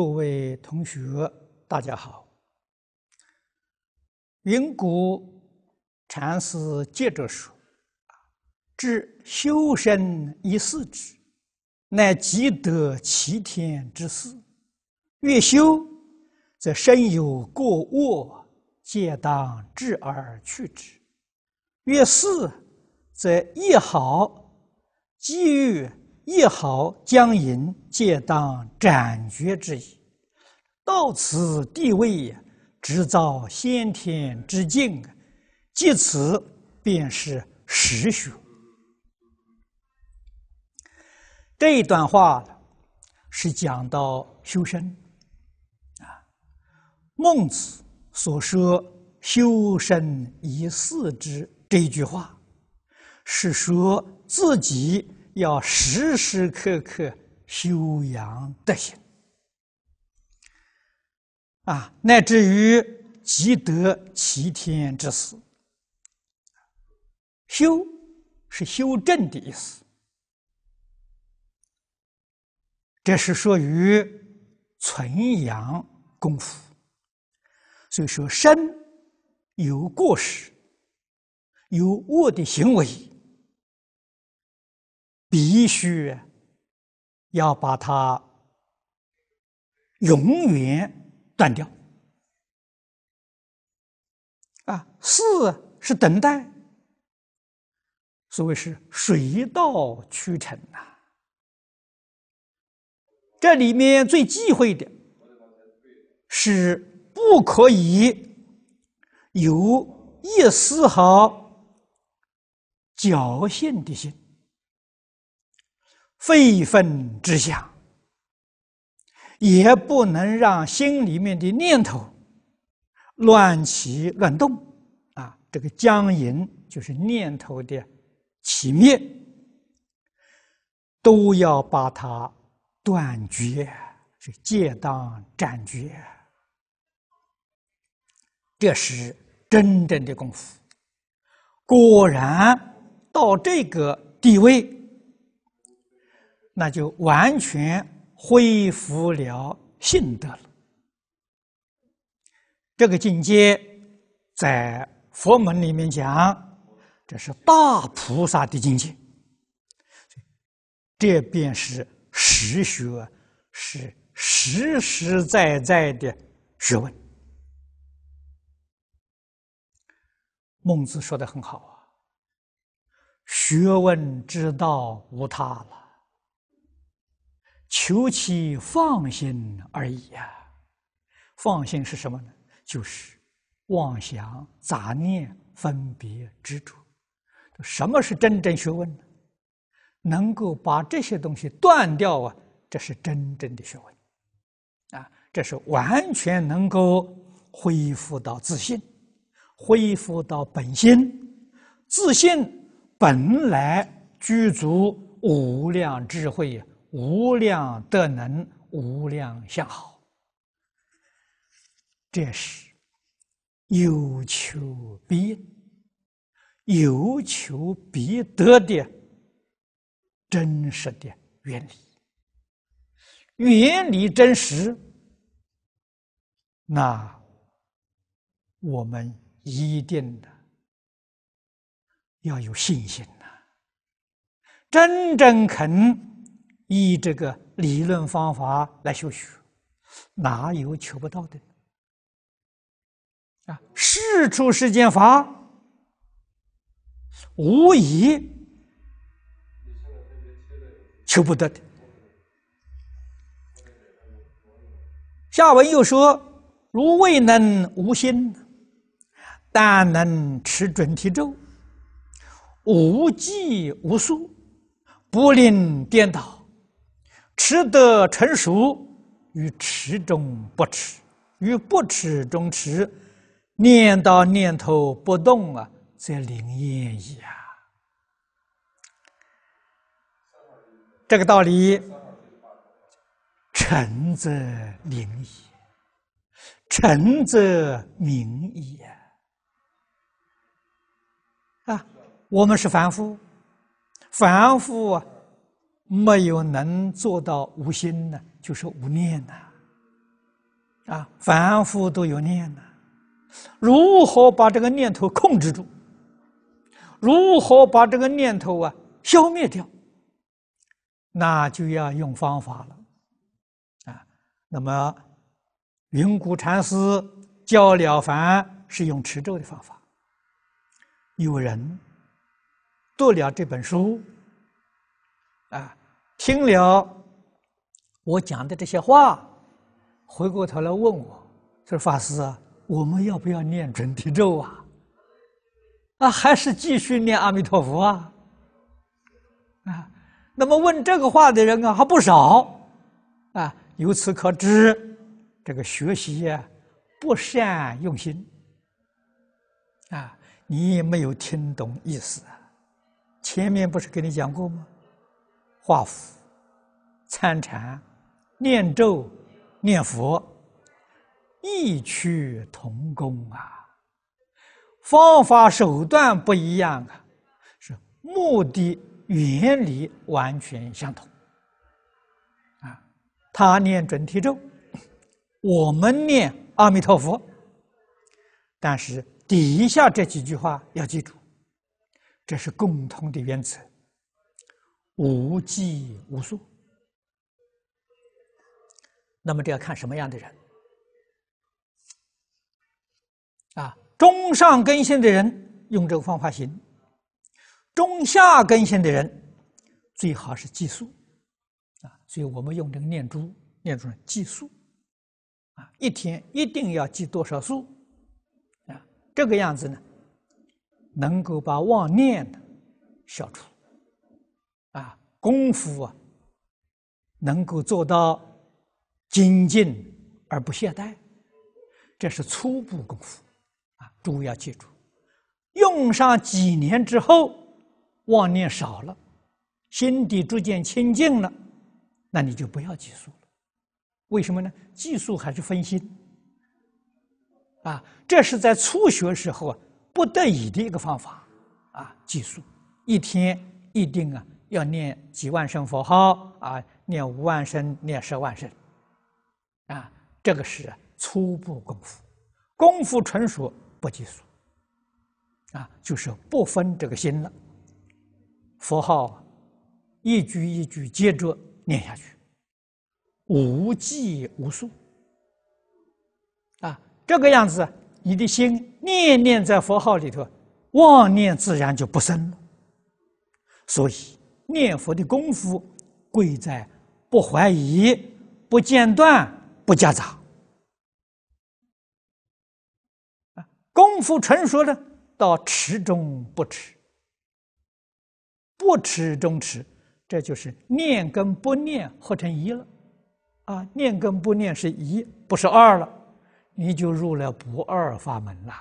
诸位同学，大家好。云谷禅师接着说：“至修身一四之，乃积德齐天之事。越修，则身有过恶，皆当治而去之；越四，则业好机欲。”一毫将银皆当斩绝之矣。到此地位，直造先天之境，即此便是实学。这一段话是讲到修身啊。孟子所说“修身以四之”这句话，是说自己。要时时刻刻修养德行，啊，乃至于积德齐天之思。修是修正的意思，这是说于存养功夫。所以说，身有过失，有恶的行为。必须要把它永远断掉啊！四是等待，所谓是水到渠成呐。这里面最忌讳的是不可以有一丝毫侥幸的心。非分之想，也不能让心里面的念头乱起乱动啊！这个僵引就是念头的起灭，都要把它断绝，是戒当斩绝。这是真正的功夫。果然到这个地位。那就完全恢复了信德了。这个境界在佛门里面讲，这是大菩萨的境界。这便是实学，是实实在在的学问。孟子说的很好啊，学问之道无他了。求其放心而已呀！放心是什么呢？就是妄想、杂念、分别、执着。什么是真正学问呢？能够把这些东西断掉啊，这是真正的学问啊！这是完全能够恢复到自信，恢复到本心。自信本来具足无量智慧。呀、无量德能，无量相好，这是有求必有求必得的真实的原理。原理真实，那我们一定的要有信心呐，真正肯。依这个理论方法来修学，哪有求不到的？啊，事出世间法，无疑求不得的。下文又说：如未能无心，但能持准提咒，无计无数，不令颠倒。持得成熟，与持中不持，与不持中持，念到念头不动啊，则灵验矣啊！这个道理，诚则灵矣，诚则明矣啊！啊，我们是凡夫，凡夫啊。没有能做到无心的，就是无念呐，啊，凡夫都有念呐，如何把这个念头控制住？如何把这个念头啊消灭掉？那就要用方法了，啊，那么云谷禅师教了凡，是用持咒的方法，有人读了这本书。听了我讲的这些话，回过头来问我：“说法师啊，我们要不要念准提咒啊？啊，还是继续念阿弥陀佛啊？啊，那么问这个话的人啊，还不少啊。由此可知，这个学习不善用心啊，你没有听懂意思啊。前面不是跟你讲过吗？”画符、参禅、念咒、念佛，异曲同工啊！方法手段不一样啊，是目的原理完全相同啊。他念准提咒，我们念阿弥陀佛，但是底下这几句话要记住，这是共同的原则。无计无数，那么这要看什么样的人啊？中上根性的人用这个方法行，中下根性的人最好是计数啊。所以我们用这个念珠，念珠计数啊，一天一定要记多少数啊，这个样子呢，能够把妄念消除。功夫啊，能够做到精进而不懈怠，这是初步功夫啊，主要记住。用上几年之后，妄念少了，心底逐渐清净了，那你就不要计数了。为什么呢？计数还是分心啊。这是在初学时候啊，不得已的一个方法啊，计数一天一定啊。要念几万声佛号啊，念五万声，念十万声，啊，这个是初步功夫。功夫纯熟不计数，啊，就是不分这个心了。佛号一句一句接着念下去，无计无数，啊，这个样子，你的心念念在佛号里头，妄念自然就不生了。所以。念佛的功夫，贵在不怀疑、不间断、不夹杂。功夫成熟了，到持中不迟，不迟中迟，这就是念跟不念合成一了。啊，念跟不念是一，不是二了，你就入了不二法门了，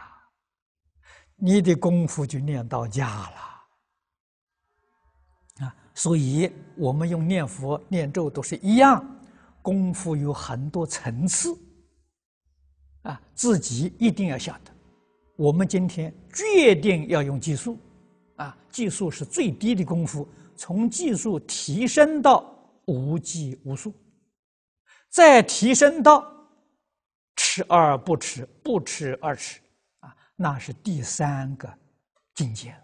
你的功夫就念到家了。所以，我们用念佛、念咒都是一样，功夫有很多层次，啊，自己一定要晓得。我们今天决定要用技术，啊，技术是最低的功夫，从技术提升到无计无术，再提升到持而不持，不持而持，啊，那是第三个境界了。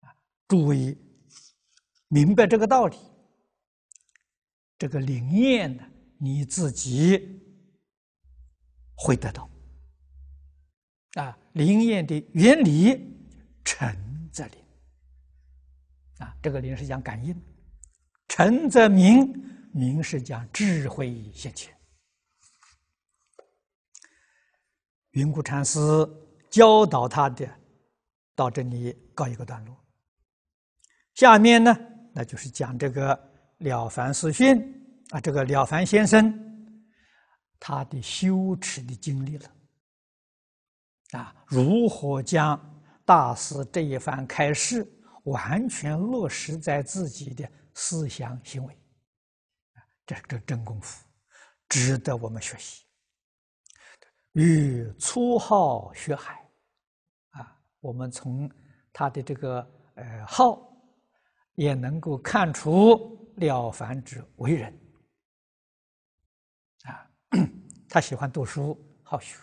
啊，注意。明白这个道理，这个灵验呢，你自己会得到。啊，灵验的原理，诚则灵。啊，这个灵是讲感应，诚则明，明是讲智慧现前。云谷禅师教导他的，到这里告一个段落。下面呢？那就是讲这个《了凡四训》啊，这个了凡先生他的修持的经历了啊，如何将大师这一番开示完全落实在自己的思想行为？啊，这真真功夫，值得我们学习。与粗号学海啊，我们从他的这个呃号。也能够看出了凡之为人，啊，他喜欢读书，好学，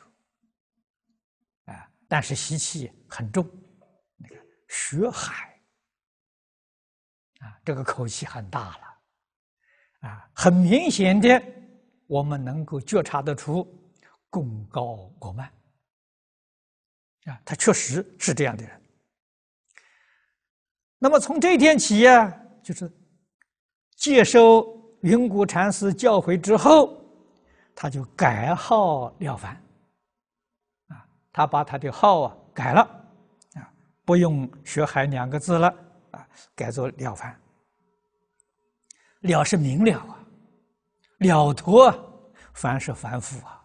啊，但是习气很重，那个学海，啊，这个口气很大了，啊，很明显的，我们能够觉察得出，功高过慢，啊，他确实是这样的人。那么从这一天起啊，就是接受云谷禅师教诲之后，他就改号了凡，啊，他把他的号啊改了，啊，不用学海两个字了，啊，改做了凡，了是明了啊，了脱凡，是凡夫啊，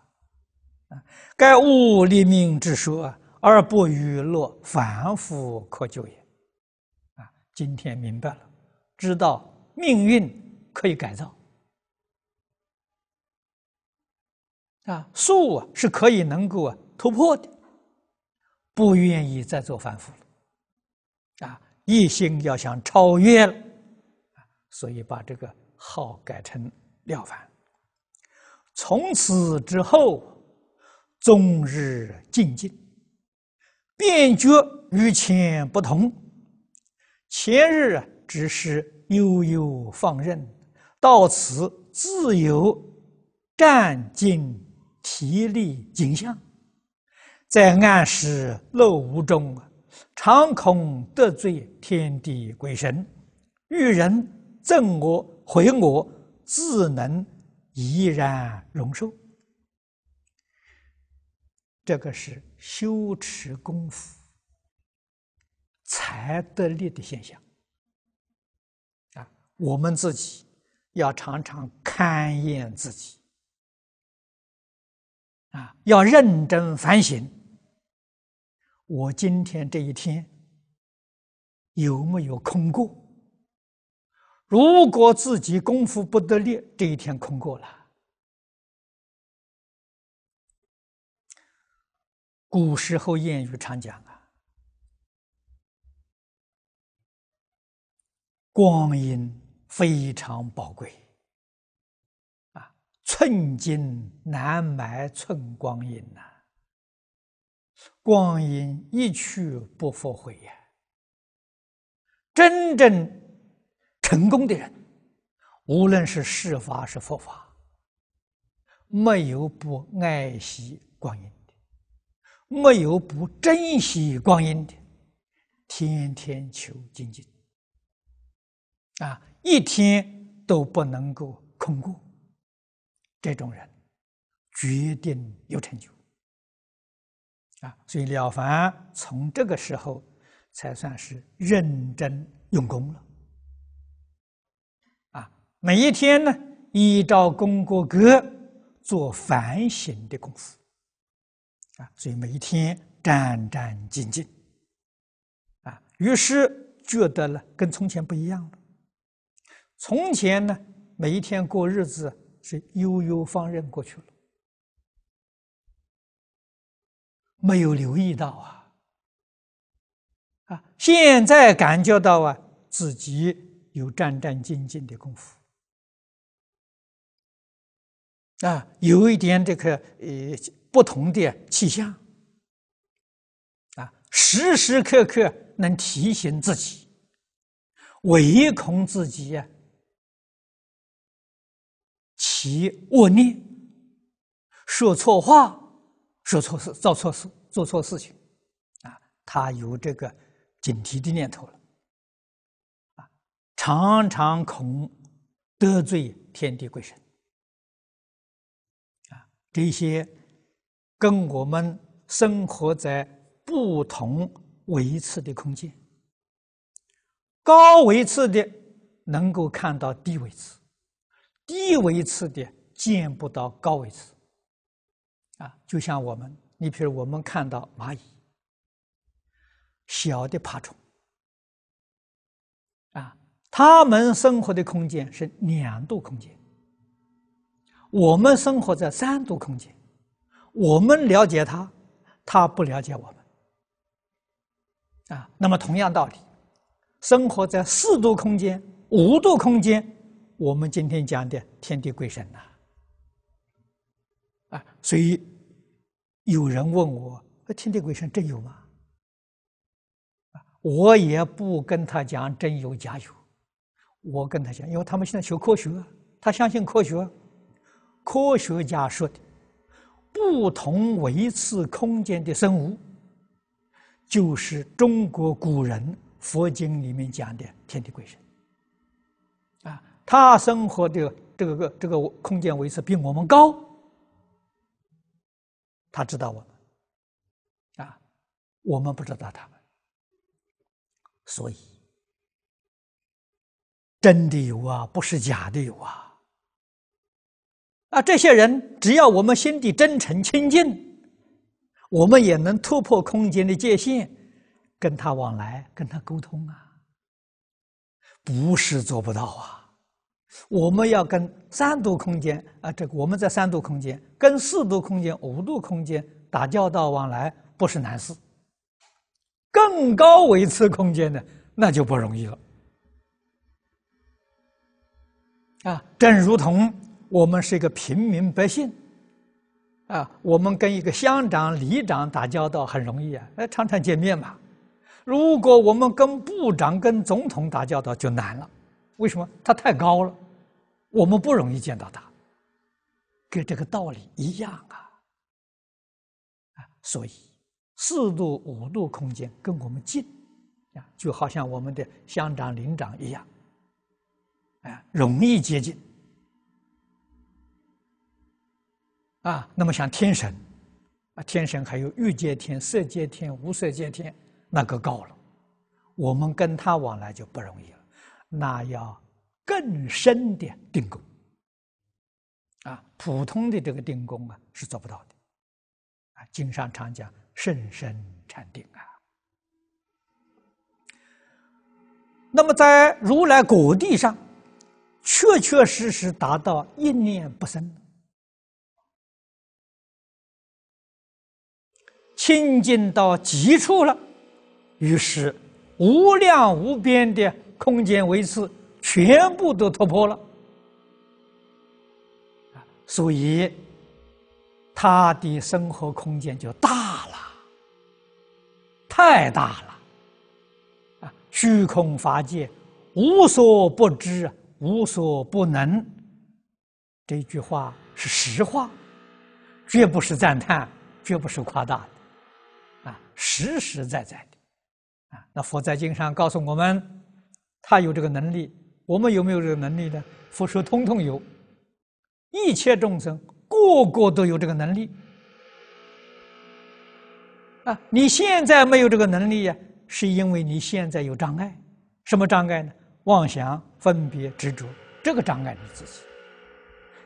啊，该悟立命之说，而不语落凡夫可救也。今天明白了，知道命运可以改造，啊，树啊是可以能够啊突破的，不愿意再做凡夫了，啊，一心要想超越了，所以把这个号改成廖凡，从此之后，终日静静，便觉与前不同。前日只是悠悠放任，到此自有站尽体力景象，在暗室漏屋中，常恐得罪天地鬼神，遇人憎我、毁我，自能怡然容受。这个是修持功夫。才得力的现象啊！我们自己要常常勘验自己啊，要认真反省。我今天这一天有没有空过？如果自己功夫不得力，这一天空过了。古时候谚语常讲啊。光阴非常宝贵啊，寸金难买寸光阴呐，光阴一去不复回呀。真正成功的人，无论是释法是佛法，没有不爱惜光阴的，没有不珍惜光阴的，天天求精进。啊，一天都不能够空过。这种人，决定有成就。啊，所以了凡从这个时候才算是认真用功了。啊，每一天呢，依照功过格做反省的功夫。啊，所以每一天战战兢兢。啊，于是觉得了跟从前不一样了。从前呢，每一天过日子是悠悠放任过去了，没有留意到啊，啊，现在感觉到啊，自己有战战兢兢的功夫，啊，有一点这个呃不同的气象，啊，时时刻刻能提醒自己，唯恐自己。呀、起恶念，说错话，说错事，做错事，做错事情，啊，他有这个警惕的念头了，啊，常常恐得罪天地鬼神，啊，这些跟我们生活在不同维次的空间，高维次的能够看到低维次。低维次的见不到高维次，啊，就像我们，你比如我们看到蚂蚁，小的爬虫，啊，他们生活的空间是两度空间，我们生活在三度空间，我们了解它，它不了解我们，啊，那么同样道理，生活在四度空间、五度空间。我们今天讲的天地鬼神呐，啊，所以有人问我：天地鬼神真有吗？我也不跟他讲真有假有，我跟他讲，因为他们现在学科学，他相信科学，科学家说的，不同维次空间的生物，就是中国古人佛经里面讲的天地鬼神。他生活的这个个这个空间维持比我们高，他知道我们，啊，我们不知道他们，所以真的有啊，不是假的有啊，啊，这些人只要我们心底真诚清净，我们也能突破空间的界限，跟他往来，跟他沟通啊，不是做不到啊。我们要跟三度空间啊，这我们在三度空间跟四度空间、五度空间打交道往来不是难事，更高维次空间呢，那就不容易了。啊，正如同我们是一个平民百姓，啊，我们跟一个乡长、里长打交道很容易啊，常常见面嘛。如果我们跟部长、跟总统打交道就难了。为什么它太高了？我们不容易见到它，跟这个道理一样啊！啊，所以四度五度空间跟我们近啊，就好像我们的乡长、邻长一样，哎，容易接近。啊，那么像天神啊，天神还有欲界天、色界天、无色界天，那个高了，我们跟他往来就不容易了。那要更深的定功啊，普通的这个定功啊是做不到的。啊，经上常讲甚深禅定啊。那么在如来果地上，确确实实达到一念不生，清净到极处了。于是无量无边的。空间维持全部都突破了，所以他的生活空间就大了，太大了，啊！虚空法界无所不知，无所不能，这句话是实话，绝不是赞叹，绝不是夸大的，啊，实实在在的，啊，那佛在经上告诉我们。他有这个能力，我们有没有这个能力呢？佛说通通有，一切众生个个都有这个能力啊！你现在没有这个能力呀，是因为你现在有障碍。什么障碍呢？妄想、分别、执着，这个障碍你自己。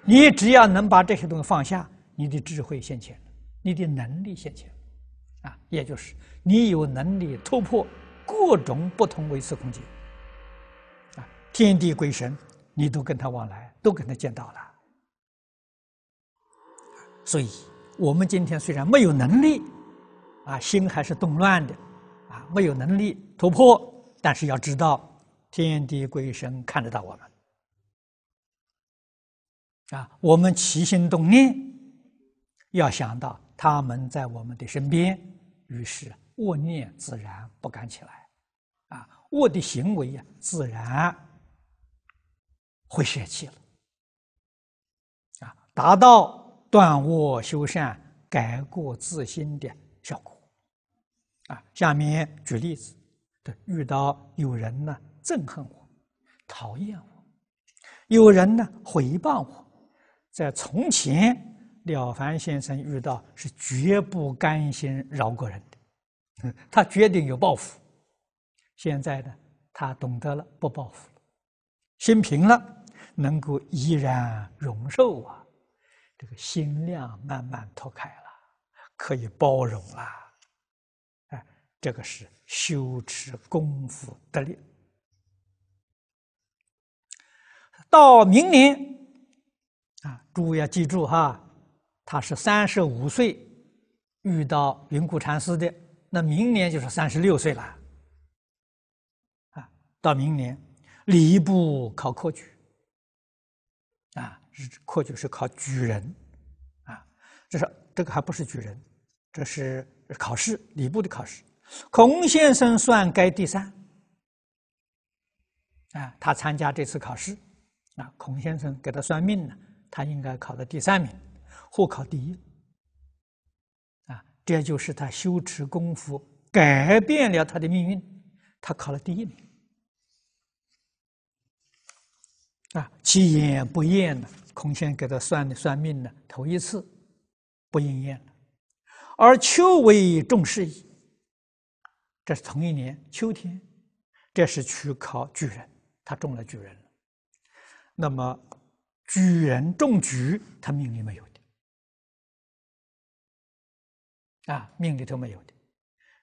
你只要能把这些东西放下，你的智慧现前了，你的能力现前了啊！也就是你有能力突破各种不同维次空间。天地鬼神，你都跟他往来，都跟他见到了。所以，我们今天虽然没有能力，啊，心还是动乱的，啊，没有能力突破，但是要知道，天地鬼神看得到我们，啊，我们起心动念，要想到他们在我们的身边，于是恶念自然不敢起来，啊，我的行为呀，自然。会舍弃了，啊，达到断恶修善、改过自新的效果，啊，下面举例子，对，遇到有人呢憎恨我、讨厌我，有人呢回报我，在从前了凡先生遇到是绝不甘心饶过人的，他决定有报复，现在呢，他懂得了不报复，心平了。能够依然容受啊，这个心量慢慢拓开了，可以包容了，哎，这个是修持功夫得力。到明年啊，诸位要记住哈，他是三十五岁遇到云谷禅师的，那明年就是三十六岁了啊。到明年礼部考科举。是科举是考举人，啊，这是这个还不是举人，这是考试礼部的考试。孔先生算该第三，啊，他参加这次考试，啊，孔先生给他算命呢，他应该考了第三名，或考第一，啊，这就是他修持功夫改变了他的命运，他考了第一名，啊，其言不厌的。孔谦给他算的算命呢，头一次不应验了。而秋为重事矣，这是同一年秋天，这是去考举人，他中了举人了。那么举人中举，他命里没有的啊，命里头没有的，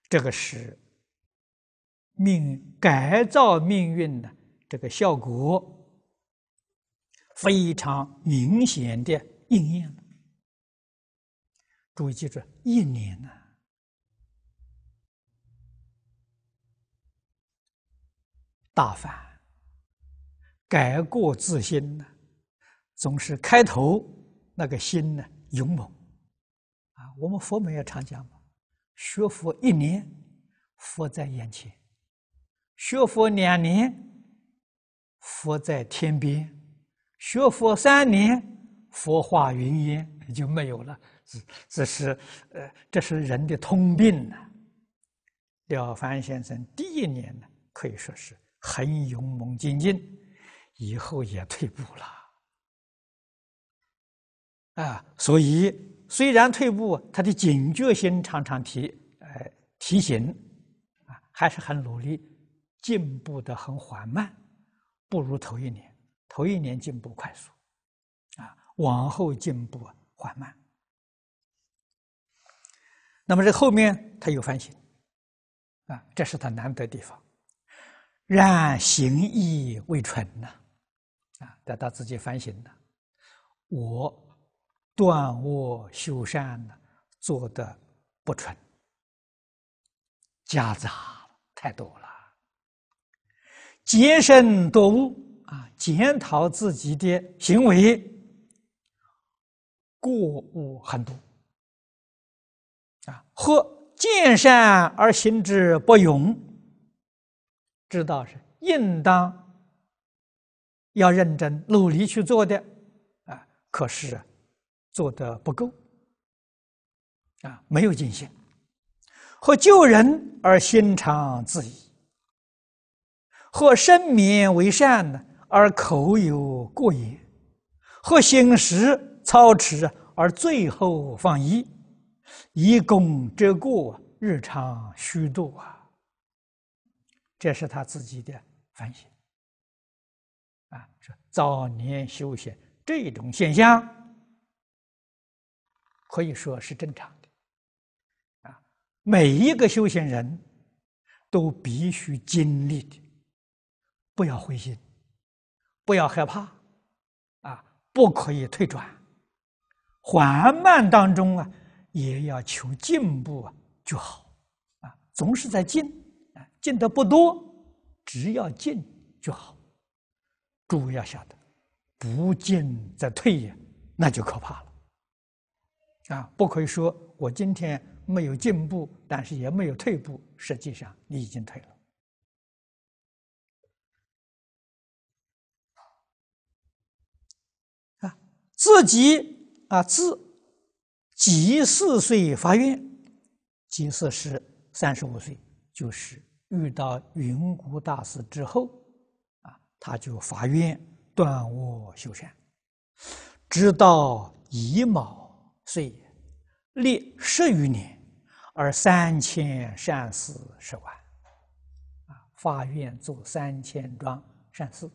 这个是命改造命运的这个效果。非常明显的应验了，注意记住，一年呢，大凡改过自新呢，总是开头那个心呢勇猛，啊，我们佛门也常讲嘛，学佛一年，佛在眼前；学佛两年，佛在天边。学佛三年，佛化云烟，就没有了。只只是，呃，这是人的通病呐。了凡先生第一年呢，可以说是很勇猛精进，以后也退步了。啊，所以虽然退步，他的警觉心常常提，哎提醒，啊，还是很努力，进步的很缓慢，不如头一年。头一年进步快速，啊，往后进步缓慢。那么这后面他有反省，啊，这是他难得地方。然行意未纯呐，啊，得到自己反省的，我断恶修善呢，做的不纯，夹杂太多了，洁身多物。啊，检讨自己的行为过误很多，啊，或见善而行之不勇，知道是应当要认真努力去做的啊，可是做的不够，啊，没有尽心；或救人而心尝自疑，或生民为善呢？而口有过也，或心事操持而最后放逸，以功折过，日常虚度啊。这是他自己的反省啊。早年修行这种现象，可以说是正常的啊。每一个修行人都必须经历的，不要灰心。不要害怕，啊，不可以退转，缓慢当中啊，也要求进步啊，就好，啊，总是在进，啊，进的不多，只要进就好。诸位要晓得，不进则退也，那就可怕了。啊，不可以说我今天没有进步，但是也没有退步，实际上你已经退了。自己啊，自几岁发愿，几四时三十五岁，就是遇到云谷大师之后啊，他就发愿断恶修善，直到乙卯岁，历十余年而三千善事十万，啊，发愿做三千桩善事，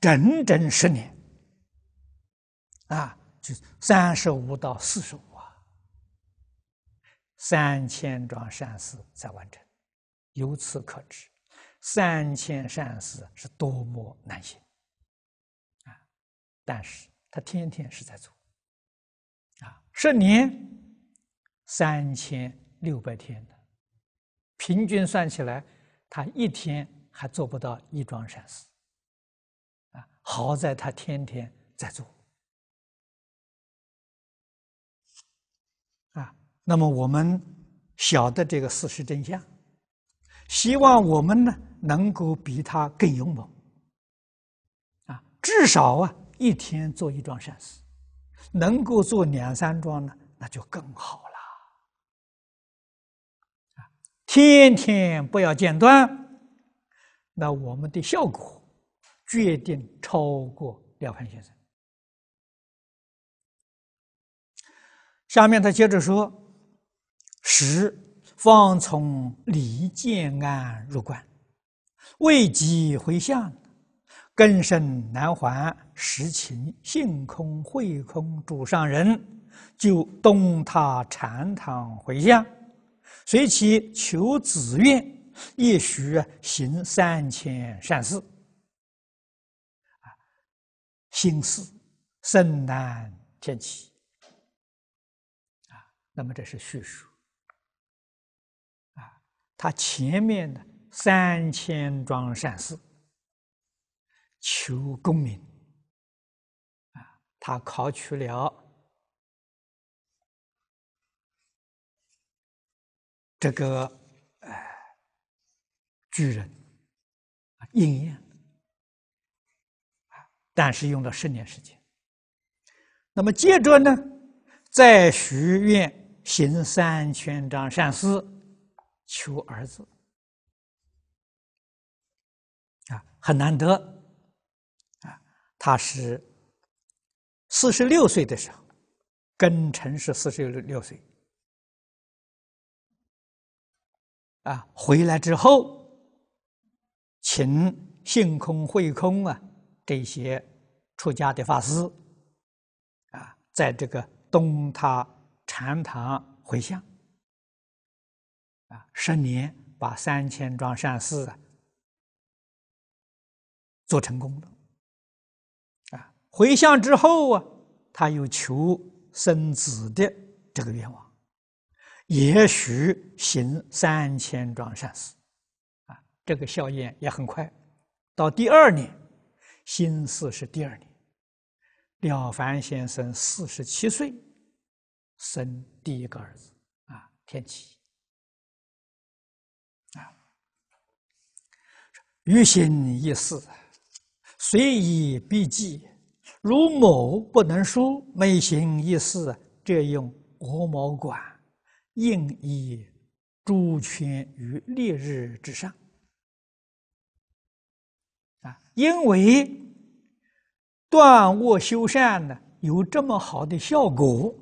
整整十年。啊，就三十五到四十五啊，三千桩善事才完成。由此可知，三千善事是多么难行啊！但是他天天是在做啊。十年三千六百天的，平均算起来，他一天还做不到一桩善事啊。好在他天天在做。那么我们晓得这个事实真相，希望我们呢能够比他更勇猛啊！至少啊一天做一桩善事，能够做两三桩呢，那就更好了啊！天天不要间断，那我们的效果决定超过廖凡先生。下面他接着说。时方从离建安入关，未及回向，根深难还。时秦性空慧空主上人就东他禅堂回向，随其求子愿，亦须行三千善事。啊，心思深难天启啊，那么这是叙述。他前面的三千桩善事，求功名，啊，他考取了这个哎巨人，应验但是用了十年时间。那么接着呢，在许院行三千桩善事。求儿子啊，很难得啊！他是四十六岁的时候，庚辰是四十六六岁啊。回来之后，请性空、慧空啊这些出家的法师啊，在这个东塔禅堂回向。十年把三千桩善事啊做成功了啊！回向之后啊，他又求生子的这个愿望，也许行三千桩善事啊，这个效验也很快。到第二年，新四是第二年，了凡先生四十七岁生第一个儿子啊，天启。欲行一事，随以必记；如某不能书，每行一事，这用鹅毛管，应以朱权于烈日之上。啊，因为断恶修善呢，有这么好的效果，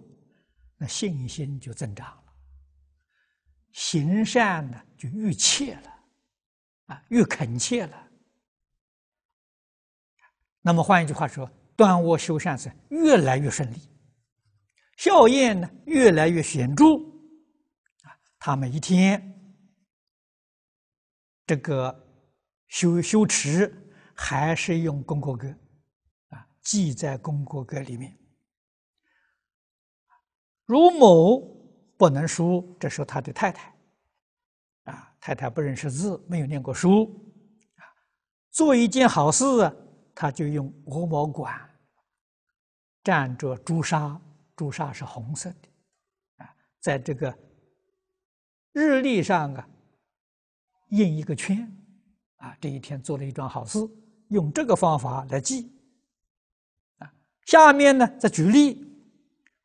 那信心就增长了，行善呢就愈切了。啊，越恳切了。那么换一句话说，端窝修缮是越来越顺利，效验呢越来越显著。啊，他们一天这个修修持还是用功过格，啊，记在功过格里面。如某不能书，这是他的太太。太太不认识字，没有念过书，啊，做一件好事，他就用鹅毛管蘸着朱砂，朱砂是红色的，啊，在这个日历上啊，印一个圈，啊，这一天做了一桩好事，用这个方法来记，啊，下面呢再举例，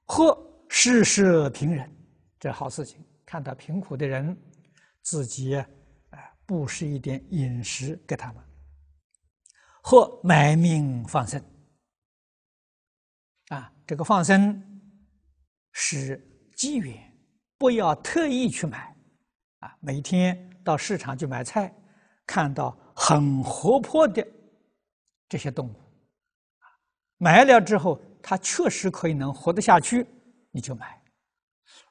或事事平人，这好事情，看到贫苦的人。自己啊，布施一点饮食给他们，或买命放生啊。这个放生是机缘，不要特意去买啊。每天到市场去买菜，看到很活泼的这些动物，买了之后，它确实可以能活得下去，你就买。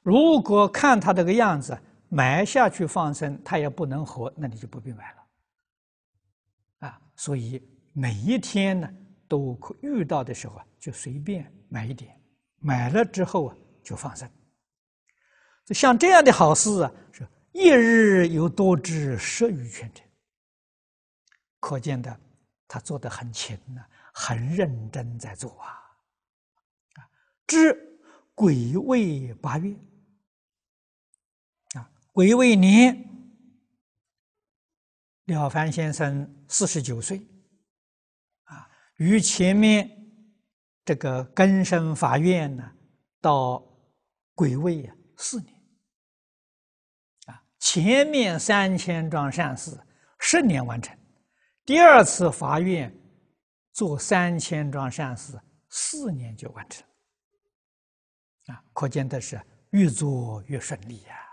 如果看它这个样子，埋下去放生，它也不能活，那你就不必买了。啊，所以每一天呢，都遇到的时候啊，就随便买一点，买了之后啊，就放生。像这样的好事啊，是一日有多至十余全者，可见的他做的很勤呢，很认真在做啊。至癸未八月。归未年，了凡先生四十九岁，啊，与前面这个根生法院呢，到鬼位啊四年，啊，前面三千桩善事十年完成，第二次法院做三千桩善事四年就完成，啊，可见的是越做越顺利呀。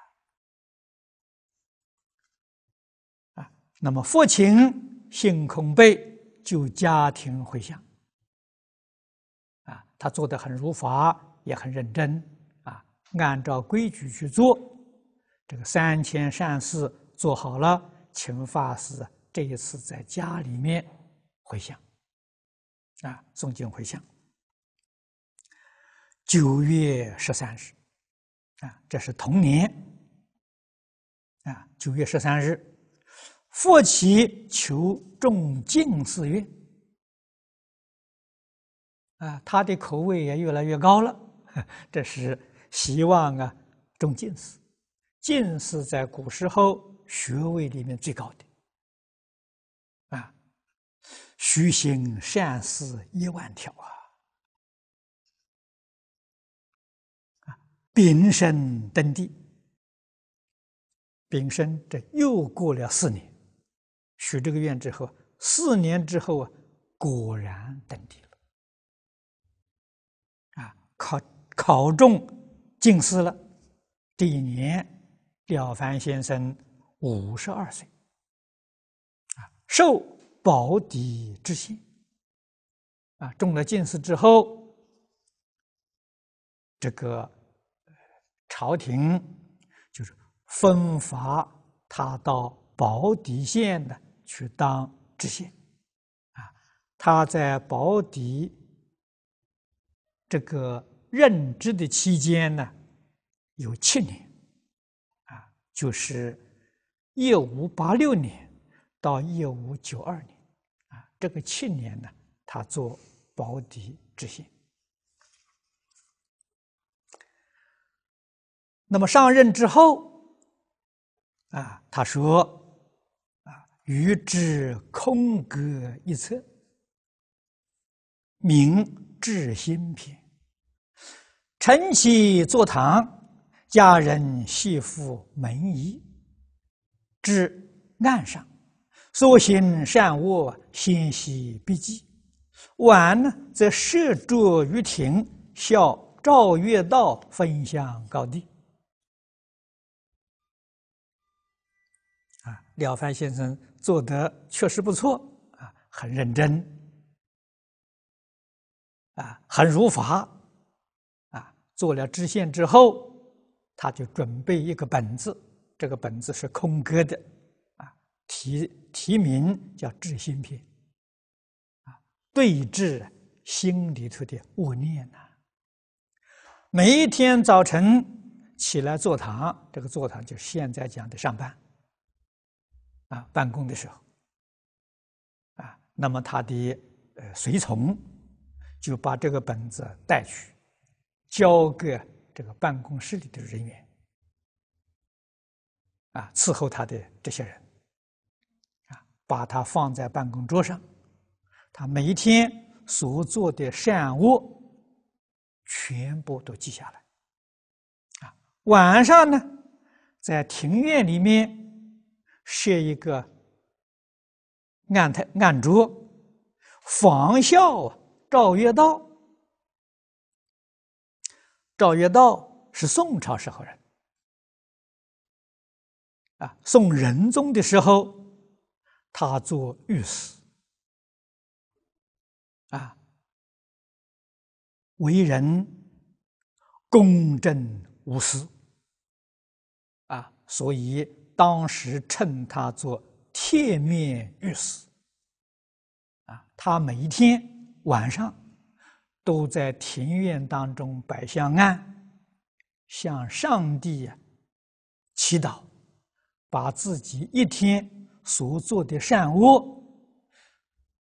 那么父亲性空悲，就家庭回向，啊，他做的很如法，也很认真，啊，按照规矩去做，这个三千善事做好了，请法师这一次在家里面回向，啊，诵经回向，九月十三日，啊，这是同年，啊，九月十三日。复其求中进士愿。啊，他的口味也越来越高了，这是希望啊中进士，进士在古时候学位里面最高的，啊，虚心善思一万条啊，啊，丙申登第，丙申这又过了四年。许这个愿之后，四年之后啊，果然登第了，啊，考考中进士了。这一年，了凡先生五十二岁，啊，保底之知啊，中了进士之后，这个朝廷就是分发他到保底县的。去当知县，啊，他在保底这个任职的期间呢，有七年，啊，就是一五八六年到一五九二年，啊，这个七年呢，他做保底知县。那么上任之后，啊，他说。与之空隔一侧，明志心篇。晨起坐堂，家人系赴门仪，至岸上；所行善恶，先习笔记。晚呢，则涉桌于庭，效赵月道分享高低。啊，了凡先生。做得确实不错啊，很认真啊，很如法啊。做了知县之后，他就准备一个本子，这个本子是空格的啊，题题名叫治心篇啊，对峙心里头的恶念啊。每一天早晨起来坐堂，这个坐堂就现在讲的上班。啊，办公的时候，啊，那么他的呃随从就把这个本子带去，交给这个办公室里的人员，啊，伺候他的这些人，啊，把它放在办公桌上，他每一天所做的善恶全部都记下来，啊，晚上呢，在庭院里面。是一个安泰安主房孝赵月道，赵月道是宋朝时候人啊，宋仁宗的时候，他做御史啊，为人公正无私啊，所以。当时称他做铁面御史。啊，他每一天晚上都在庭院当中摆香案，向上帝呀祈祷，把自己一天所做的善恶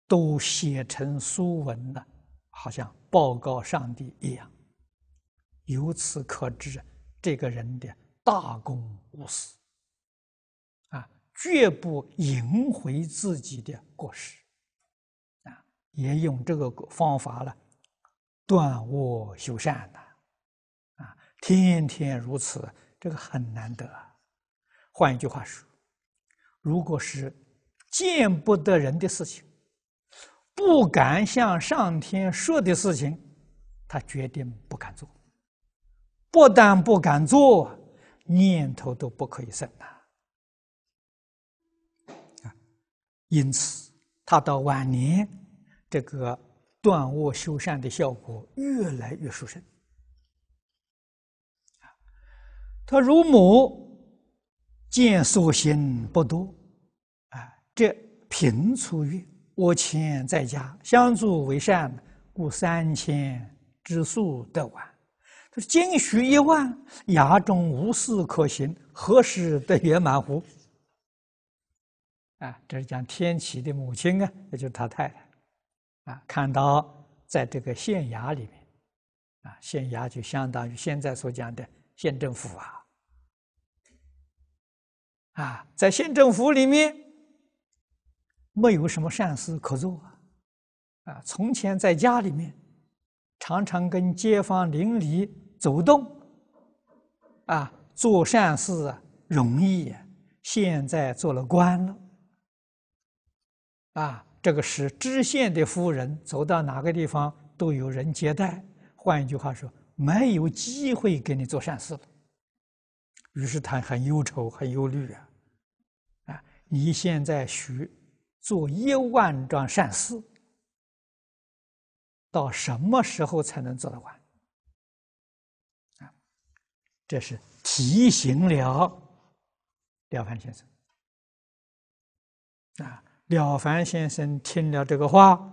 都写成书文了，好像报告上帝一样。由此可知，这个人的大公无私。绝不迎回自己的过失，啊，也用这个方法了，断恶修善呐，啊，天天如此，这个很难得。换一句话说，如果是见不得人的事情，不敢向上天说的事情，他决定不敢做。不但不敢做，念头都不可以生啊。因此，他到晚年，这个断恶修善的效果越来越殊胜。他如母见所行不多，啊，这贫粗月，我亲在家相助为善，故三千之数得完。他说：经许一万，家中无事可行，何时得圆满乎？啊，这是讲天启的母亲啊，也就是他太太啊，看到在这个县衙里面啊，县衙就相当于现在所讲的县政府啊，啊，在县政府里面没有什么善事可做啊，啊，从前在家里面常常跟街坊邻里走动啊，做善事容易啊，现在做了官了。啊，这个是知县的夫人，走到哪个地方都有人接待。换一句话说，没有机会给你做善事了。于是他很忧愁，很忧虑啊！啊，你现在学做一万桩善事，到什么时候才能做得完？啊，这是提醒了廖凡先生。啊。了凡先生听了这个话，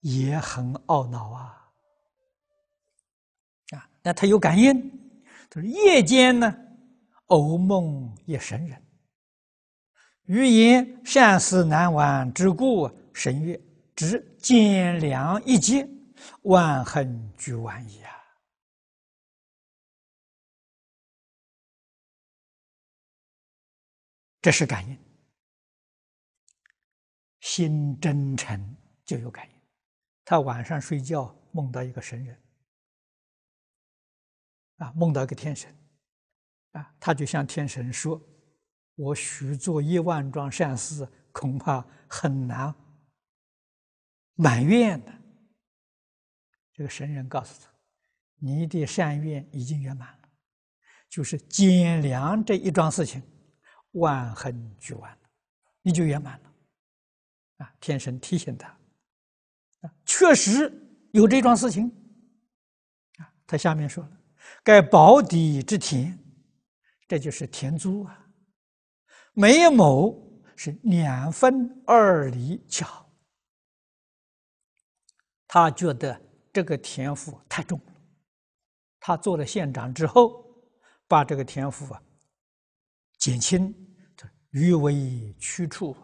也很懊恼啊！啊，那他有感应，他说：“夜间呢，偶梦夜神人，余言善事难忘之故，神悦，只见良一金，万恨俱往矣。”啊！这是感应，心真诚就有感应。他晚上睡觉梦到一个神人，啊，梦到一个天神，啊，他就向天神说：“我许做一万桩善事，恐怕很难满愿的。”这个神人告诉他：“你的善愿已经圆满了，就是减粮这一桩事情。”万恒俱完，你就圆满了。啊，天神提醒他，啊，确实有这桩事情。啊，他下面说了，宝坻底之田，这就是田租啊。每亩是两分二厘巧。他觉得这个田赋太重，他做了县长之后，把这个田赋啊。减轻余为屈处，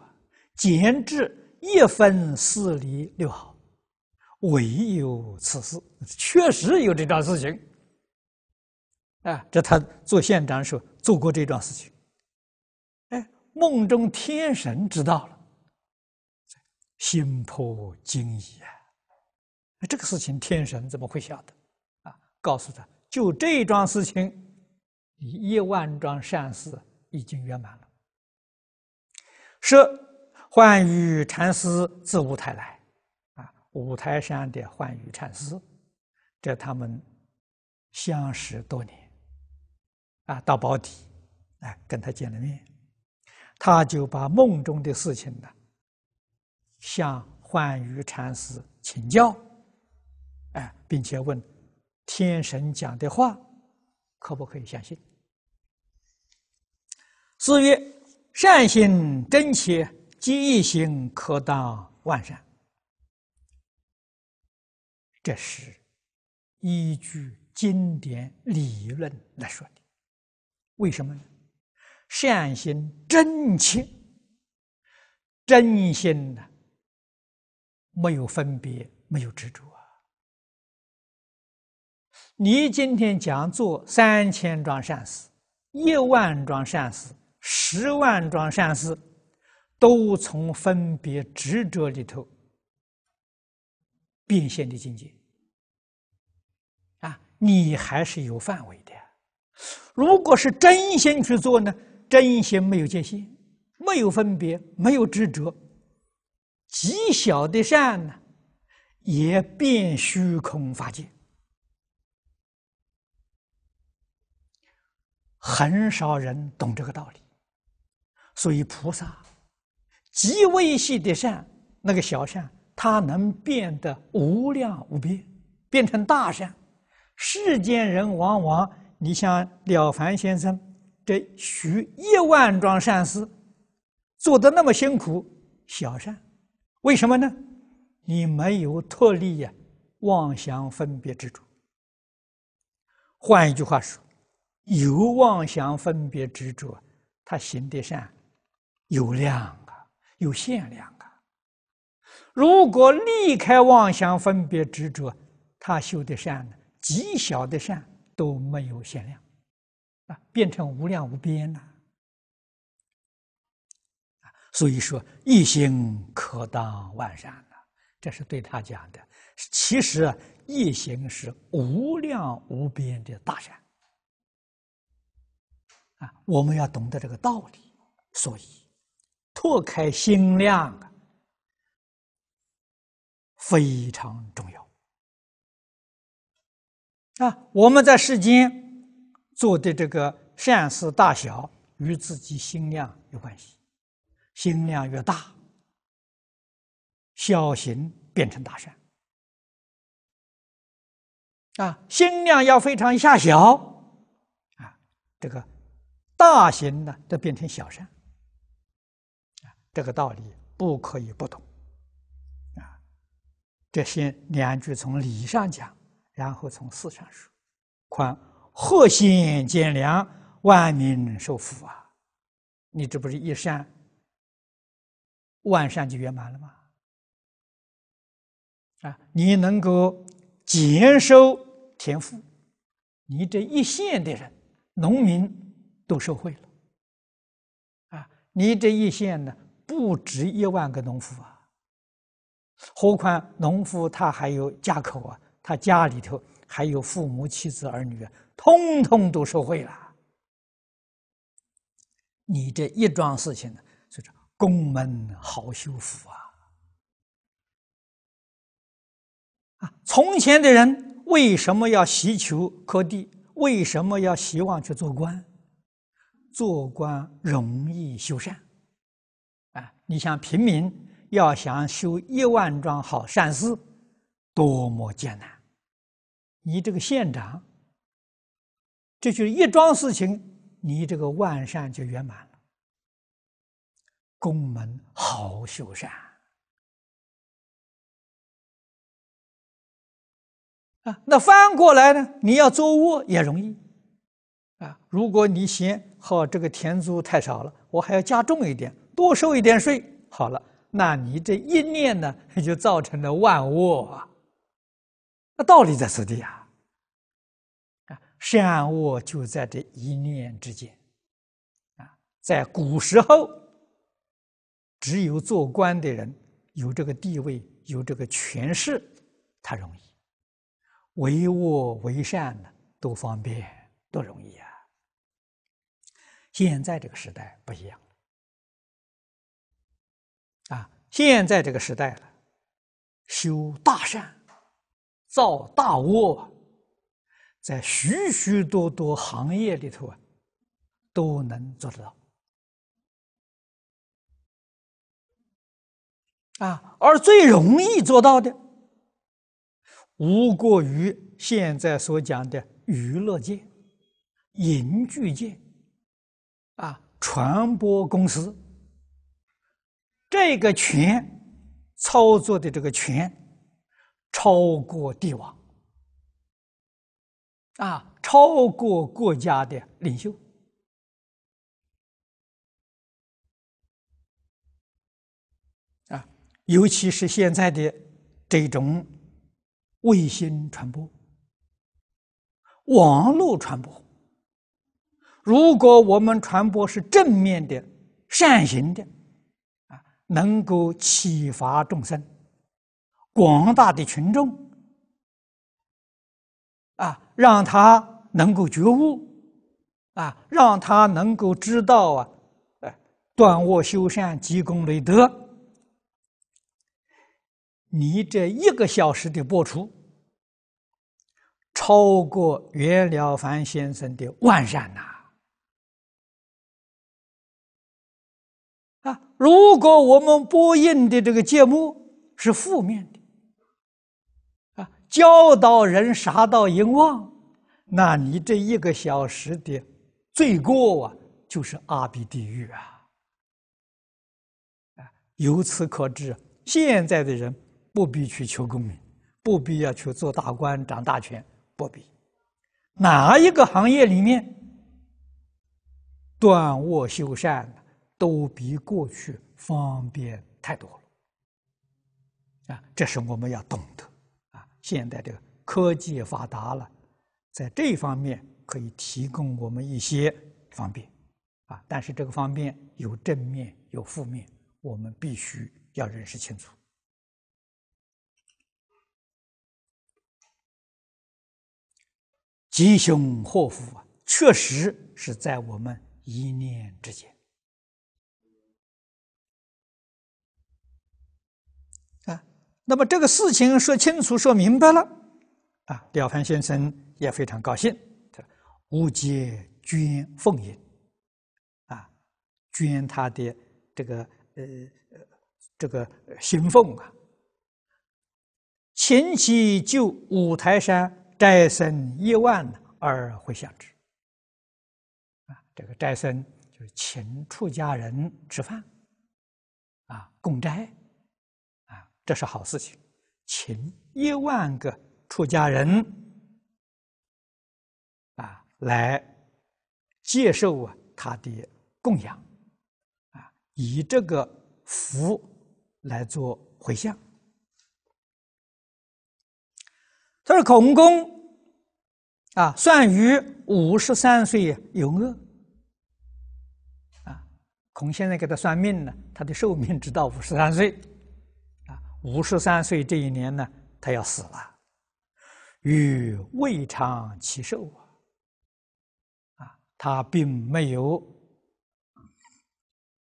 减至一分四厘六毫，唯有此事，确实有这桩事情。啊，这他做县长时候做过这桩事情。哎，梦中天神知道了，心颇惊疑啊。这个事情天神怎么会晓得？啊，告诉他，就这桩事情，你一万桩善事。已经圆满了。说幻愚禅师自五台来，啊，五台山的幻愚禅师，这他们相识多年，啊，到宝坻，哎，跟他见了面，他就把梦中的事情呢，向幻愚禅师请教，哎，并且问天神讲的话可不可以相信。四曰：“善心真切，积一行可当万善。”这是依据经典理论来说的。为什么呢？善心真切，真心呢，没有分别，没有执着啊。你今天讲做三千桩善事，一万桩善事。十万桩善事，都从分别执着里头变现的境界啊！你还是有范围的。如果是真心去做呢？真心没有界限，没有分别，没有执着，极小的善呢，也变虚空法界。很少人懂这个道理。所以菩萨极微细的善，那个小善，它能变得无量无边，变成大善。世间人往往，你像了凡先生，这许一万桩善事，做得那么辛苦，小善，为什么呢？你没有脱离呀妄想分别执着。换一句话说，有妄想分别执着，他行的善。有量啊，有限量啊。如果离开妄想分别执着，他修的善，极小的善都没有限量，啊，变成无量无边了。所以说一心可当万善呢，这是对他讲的。其实一心是无量无边的大善。啊，我们要懂得这个道理，所以。拓开心量非常重要啊！我们在世间做的这个善事大小，与自己心量有关系。心量越大，小行变成大善；啊，心量要非常下小，啊，这个大行呢，都变成小善。这个道理不可以不懂啊！这些两句从理上讲，然后从事上说，宽贺心减粮，万民受福啊！你这不是一善，万善就圆满了吗？啊！你能够减收田赋，你这一线的人农民都受惠了啊！你这一线呢？不止一万个农夫啊！何况农夫他还有家口啊，他家里头还有父母、妻子、儿女啊，通通都受贿了。你这一桩事情，呢，就是宫门好修复啊！啊，从前的人为什么要祈求科第？为什么要希望去做官？做官容易修善。啊，你像平民要想修一万桩好善事，多么艰难！你这个县长，这就是一桩事情，你这个万善就圆满了。宫门好修善啊，那翻过来呢？你要做恶也容易啊。如果你嫌和这个田租太少了，我还要加重一点。多收一点税，好了，那你这一念呢，就造成了万恶。那道理在此地啊？啊，善恶就在这一念之间。啊，在古时候，只有做官的人有这个地位，有这个权势，他容易为恶为善呢，多方便，多容易啊。现在这个时代不一样。现在这个时代了，修大善、造大窝，在许许多多行业里头啊，都能做得到。啊，而最容易做到的，无过于现在所讲的娱乐界、影剧界，啊，传播公司。这个权操作的这个权超过帝王啊，超过国家的领袖啊，尤其是现在的这种卫星传播、网络传播，如果我们传播是正面的、善行的。能够启发众生，广大的群众啊，让他能够觉悟啊，让他能够知道啊，哎，断卧修善，积功累德。你这一个小时的播出，超过袁了凡先生的万善呐。啊，如果我们播音的这个节目是负面的，啊，教导人杀到遗忘，那你这一个小时的罪过啊，就是阿鼻地狱啊！啊，由此可知，现在的人不必去求功名，不必要去做大官、掌大权，不必。哪一个行业里面断卧修善？都比过去方便太多了啊！这是我们要懂得啊。现在这个科技发达了，在这方面可以提供我们一些方便啊。但是这个方便有正面有负面，我们必须要认识清楚。吉凶祸福啊，确实是在我们一念之间。那么这个事情说清楚、说明白了，啊，了凡先生也非常高兴。他吾皆捐奉也，啊，捐他的这个呃呃这个行奉啊。前妻就五台山斋僧一万而回向之，啊，这个斋僧就请出家人吃饭，啊，供斋。这是好事情，请一万个出家人，啊，来接受啊他的供养，啊，以这个福来做回向。他说：“孔公，啊，算于五十三岁有厄，啊，孔先生给他算命呢，他的寿命直到五十三岁。”五十三岁这一年呢，他要死了，与未尝其寿啊，啊，他并没有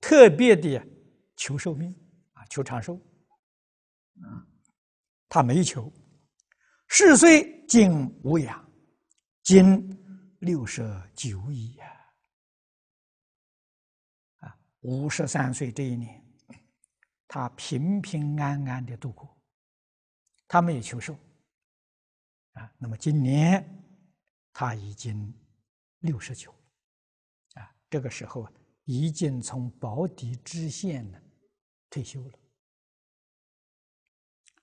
特别的求寿命啊，求长寿，他没求。是岁竟无恙，今六十九矣呀，啊，五十三岁这一年。他平平安安的度过，他没有求寿，啊，那么今年他已经六十九，啊，这个时候啊，已经从保底知县呢退休了，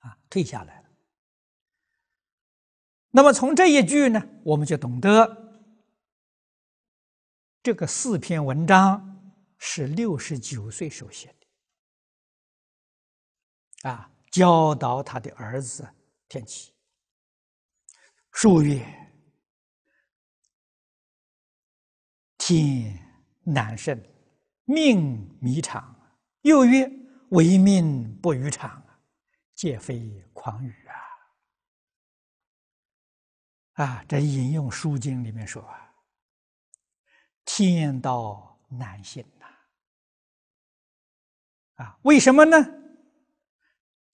啊，退下来了。那么从这一句呢，我们就懂得这个四篇文章是六十九岁手写的。啊，教导他的儿子天启。数曰：“天难胜，命弥长。”又曰：“唯命不于常。”皆非狂语啊！啊，这引用《书经》里面说啊：“天道难信呐。”啊，为什么呢？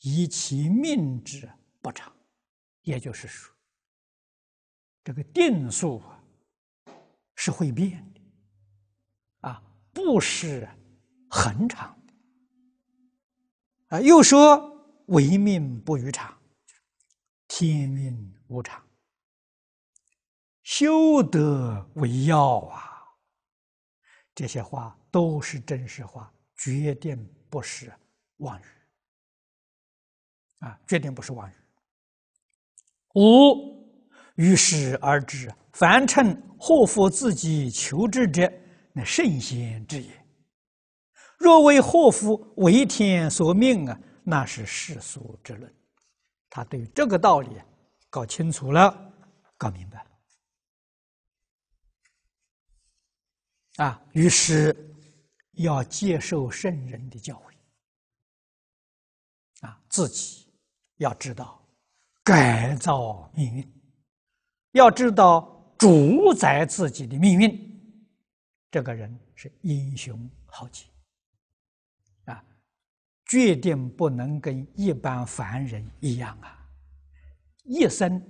以其命之不长，也就是说，这个定数啊是会变的啊，不是恒长的啊。又说“为命不与常”，天命无常，修德为要啊。这些话都是真实话，绝对不是妄语。啊，绝对不是妄语。五，于是而知，凡称祸福自己求之者，乃圣贤之也。若为祸福为天所命啊，那是世俗之论。他对于这个道理搞清楚了，搞明白了。啊，于是要接受圣人的教诲。啊，自己。要知道改造命运，要知道主宰自己的命运，这个人是英雄豪杰啊！决定不能跟一般凡人一样啊！一生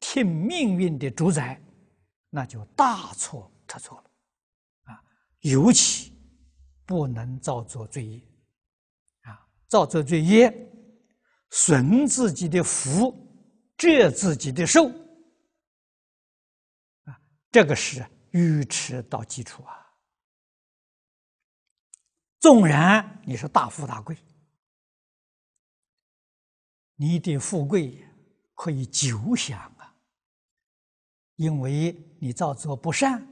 听命运的主宰，那就大错特错了啊！尤其不能造作罪业啊！造作罪业。损自己的福，折自己的寿，啊，这个是愚痴到基础啊！纵然你是大富大贵，你的富贵可以久享啊，因为你造作不善，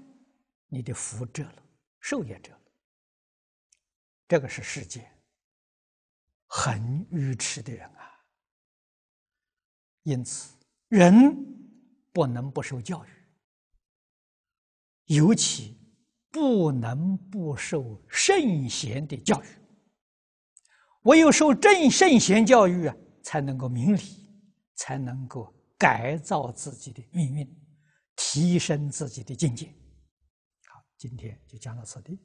你的福折了，寿也折了，这个是世界很愚痴的人啊！因此，人不能不受教育，尤其不能不受圣贤的教育。唯有受正圣贤教育啊，才能够明理，才能够改造自己的命运，提升自己的境界。好，今天就讲到此地。